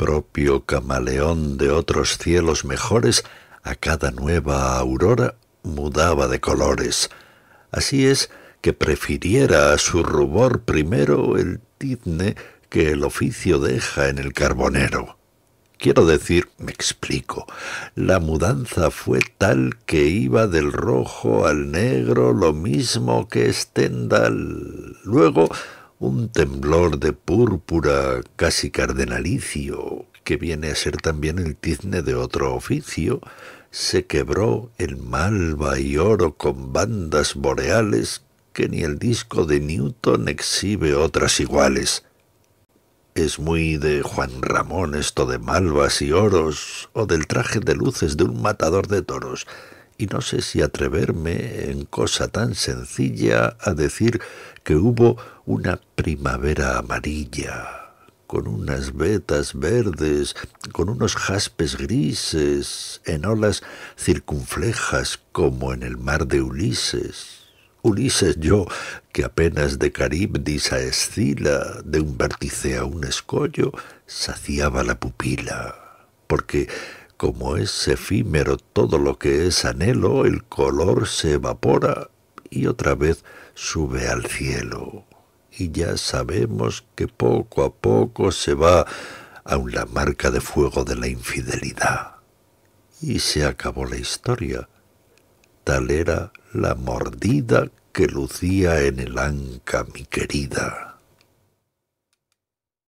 propio camaleón de otros cielos mejores, a cada nueva aurora mudaba de colores. Así es que prefiriera a su rubor primero el tizne que el oficio deja en el carbonero. Quiero decir, me explico, la mudanza fue tal que iba del rojo al negro lo mismo que Stendhal. Luego un temblor de púrpura casi cardenalicio, que viene a ser también el tizne de otro oficio, se quebró en malva y oro con bandas boreales que ni el disco de Newton exhibe otras iguales. Es muy de Juan Ramón esto de malvas y oros, o del traje de luces de un matador de toros, y no sé si atreverme en cosa tan sencilla a decir que hubo una primavera amarilla con unas vetas verdes, con unos jaspes grises, en olas circunflejas como en el mar de Ulises. Ulises yo, que apenas de Caribdis a Escila, de un vértice a un escollo, saciaba la pupila, porque como es efímero todo lo que es anhelo, el color se evapora y otra vez sube al cielo. Y ya sabemos que poco a poco se va a la marca de fuego de la infidelidad. Y se acabó la historia. Tal era la mordida que lucía en el anca mi querida.